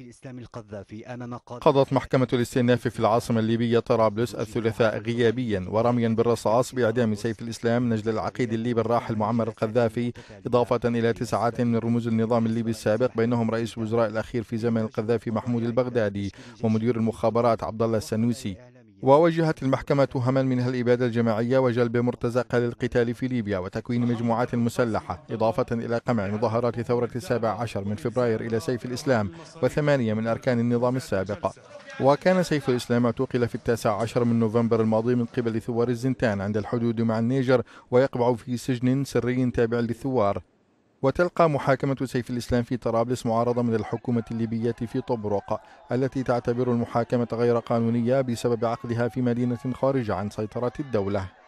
الإسلام القذافي قضت محكمة الاستئناف في العاصمة الليبية طرابلس الثلاثاء غيابيا ورميا بالرصاص بإعدام سيف الإسلام نجل العقيد الليبي الراحل معمر القذافي إضافة إلى تسعات من رموز النظام الليبي السابق بينهم رئيس الوزراء الأخير في زمن القذافي محمود البغدادي ومدير المخابرات عبد الله السنوسي ووجهت المحكمة تهما منها الإبادة الجماعية وجلب مرتزقة للقتال في ليبيا وتكوين مجموعات مسلحة إضافة إلى قمع مظاهرات ثورة السابع عشر من فبراير إلى سيف الإسلام وثمانية من أركان النظام السابق وكان سيف الإسلام اعتقل في التاسع عشر من نوفمبر الماضي من قبل ثوار الزنتان عند الحدود مع النيجر ويقبع في سجن سري تابع للثوار وتلقى محاكمة سيف الإسلام في طرابلس معارضة من الحكومة الليبية في طبرق التي تعتبر المحاكمة غير قانونية بسبب عقدها في مدينة خارجة عن سيطرة الدولة